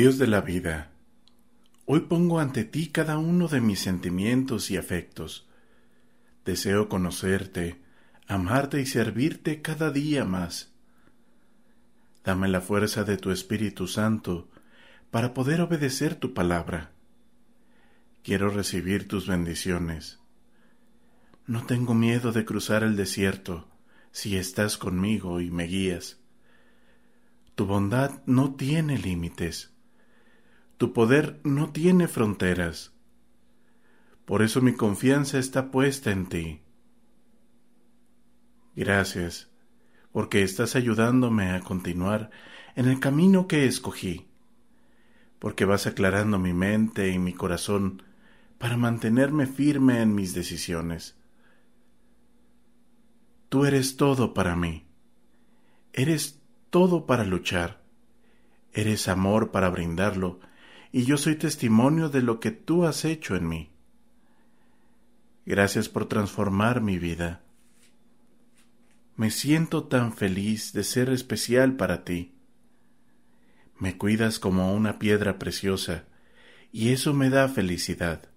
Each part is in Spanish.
Dios de la vida, hoy pongo ante ti cada uno de mis sentimientos y afectos. Deseo conocerte, amarte y servirte cada día más. Dame la fuerza de tu Espíritu Santo para poder obedecer tu palabra. Quiero recibir tus bendiciones. No tengo miedo de cruzar el desierto si estás conmigo y me guías. Tu bondad no tiene límites. Tu poder no tiene fronteras. Por eso mi confianza está puesta en ti. Gracias, porque estás ayudándome a continuar en el camino que escogí, porque vas aclarando mi mente y mi corazón para mantenerme firme en mis decisiones. Tú eres todo para mí. Eres todo para luchar. Eres amor para brindarlo y yo soy testimonio de lo que tú has hecho en mí. Gracias por transformar mi vida. Me siento tan feliz de ser especial para ti. Me cuidas como una piedra preciosa, y eso me da felicidad.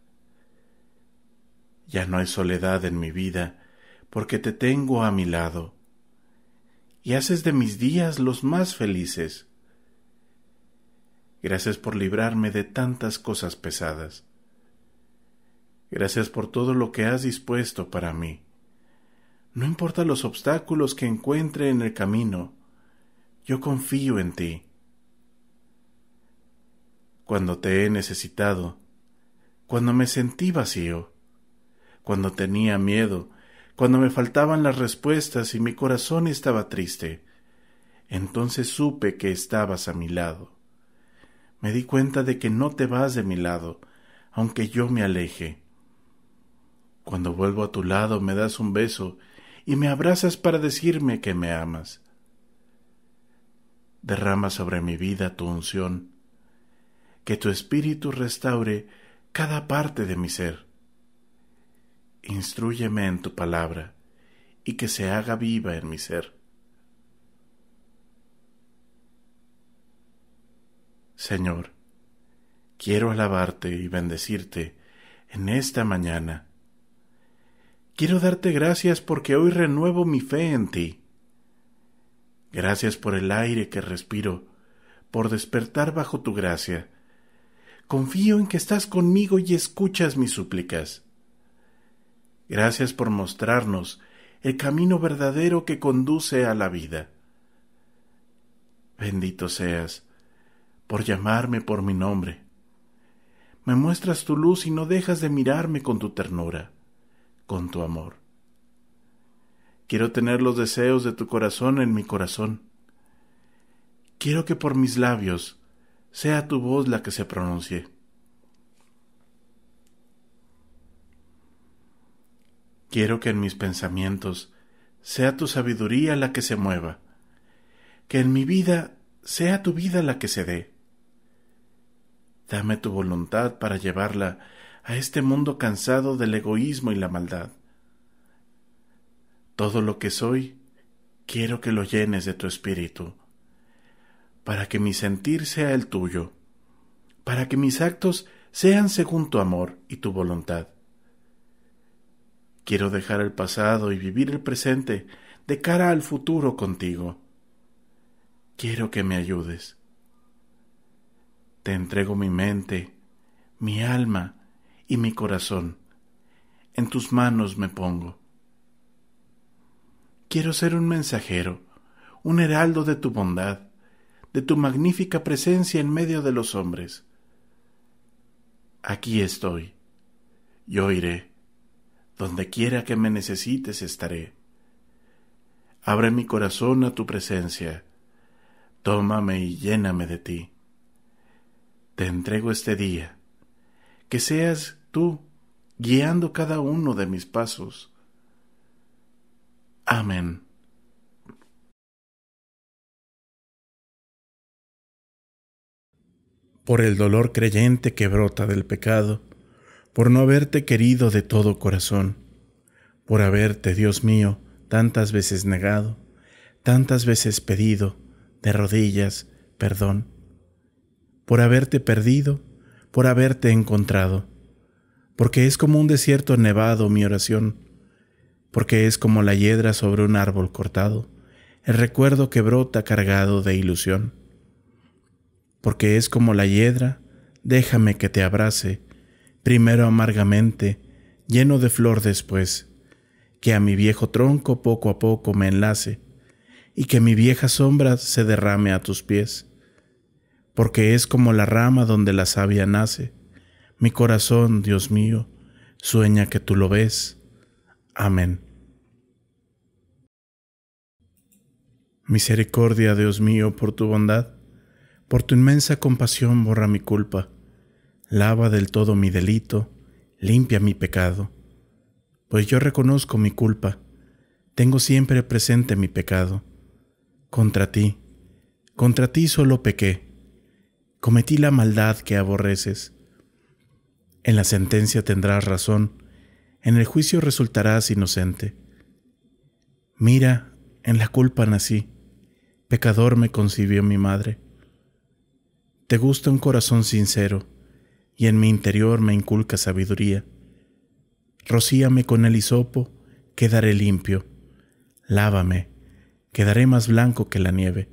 Ya no hay soledad en mi vida, porque te tengo a mi lado, y haces de mis días los más felices. Gracias por librarme de tantas cosas pesadas. Gracias por todo lo que has dispuesto para mí. No importa los obstáculos que encuentre en el camino, yo confío en ti. Cuando te he necesitado, cuando me sentí vacío, cuando tenía miedo, cuando me faltaban las respuestas y mi corazón estaba triste, entonces supe que estabas a mi lado me di cuenta de que no te vas de mi lado, aunque yo me aleje. Cuando vuelvo a tu lado me das un beso y me abrazas para decirme que me amas. Derrama sobre mi vida tu unción, que tu espíritu restaure cada parte de mi ser. Instruyeme en tu palabra y que se haga viva en mi ser. Señor, quiero alabarte y bendecirte en esta mañana. Quiero darte gracias porque hoy renuevo mi fe en ti. Gracias por el aire que respiro, por despertar bajo tu gracia. Confío en que estás conmigo y escuchas mis súplicas. Gracias por mostrarnos el camino verdadero que conduce a la vida. Bendito seas, por llamarme por mi nombre. Me muestras tu luz y no dejas de mirarme con tu ternura, con tu amor. Quiero tener los deseos de tu corazón en mi corazón. Quiero que por mis labios sea tu voz la que se pronuncie. Quiero que en mis pensamientos sea tu sabiduría la que se mueva, que en mi vida sea tu vida la que se dé, Dame tu voluntad para llevarla a este mundo cansado del egoísmo y la maldad. Todo lo que soy, quiero que lo llenes de tu espíritu, para que mi sentir sea el tuyo, para que mis actos sean según tu amor y tu voluntad. Quiero dejar el pasado y vivir el presente de cara al futuro contigo. Quiero que me ayudes te entrego mi mente, mi alma y mi corazón. En tus manos me pongo. Quiero ser un mensajero, un heraldo de tu bondad, de tu magnífica presencia en medio de los hombres. Aquí estoy. Yo iré. Donde quiera que me necesites estaré. Abre mi corazón a tu presencia. Tómame y lléname de ti te entrego este día, que seas tú guiando cada uno de mis pasos. Amén. Por el dolor creyente que brota del pecado, por no haberte querido de todo corazón, por haberte, Dios mío, tantas veces negado, tantas veces pedido, de rodillas, perdón por haberte perdido, por haberte encontrado, porque es como un desierto nevado mi oración, porque es como la hiedra sobre un árbol cortado, el recuerdo que brota cargado de ilusión, porque es como la hiedra, déjame que te abrace, primero amargamente, lleno de flor después, que a mi viejo tronco poco a poco me enlace, y que mi vieja sombra se derrame a tus pies porque es como la rama donde la savia nace. Mi corazón, Dios mío, sueña que tú lo ves. Amén. Misericordia, Dios mío, por tu bondad, por tu inmensa compasión borra mi culpa, lava del todo mi delito, limpia mi pecado, pues yo reconozco mi culpa, tengo siempre presente mi pecado. Contra ti, contra ti solo pequé cometí la maldad que aborreces. En la sentencia tendrás razón, en el juicio resultarás inocente. Mira, en la culpa nací, pecador me concibió mi madre. Te gusta un corazón sincero, y en mi interior me inculca sabiduría. Rocíame con el hisopo, quedaré limpio. Lávame, quedaré más blanco que la nieve.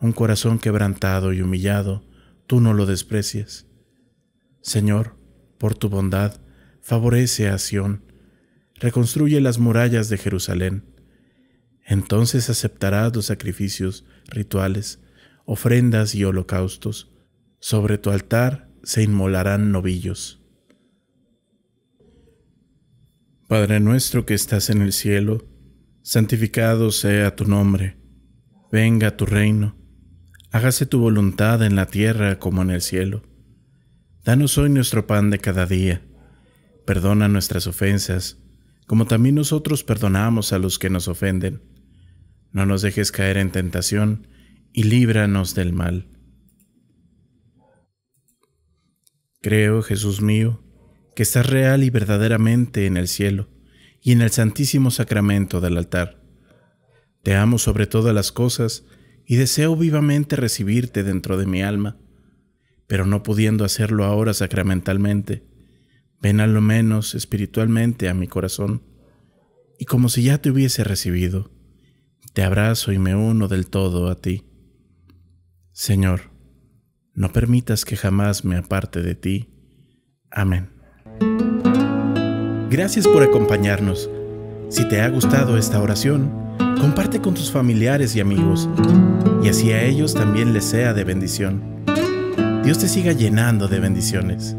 un corazón quebrantado y humillado, tú no lo desprecias. Señor, por tu bondad, favorece a Sión, reconstruye las murallas de Jerusalén. Entonces aceptarás los sacrificios, rituales, ofrendas y holocaustos. Sobre tu altar se inmolarán novillos. Padre nuestro que estás en el cielo, santificado sea tu nombre, venga tu reino hágase tu voluntad en la tierra como en el cielo. Danos hoy nuestro pan de cada día. Perdona nuestras ofensas, como también nosotros perdonamos a los que nos ofenden. No nos dejes caer en tentación, y líbranos del mal. Creo, Jesús mío, que estás real y verdaderamente en el cielo y en el santísimo sacramento del altar. Te amo sobre todas las cosas, y deseo vivamente recibirte dentro de mi alma, pero no pudiendo hacerlo ahora sacramentalmente, ven a lo menos espiritualmente a mi corazón, y como si ya te hubiese recibido, te abrazo y me uno del todo a ti. Señor, no permitas que jamás me aparte de ti. Amén. Gracias por acompañarnos. Si te ha gustado esta oración, Comparte con tus familiares y amigos, y así a ellos también les sea de bendición. Dios te siga llenando de bendiciones.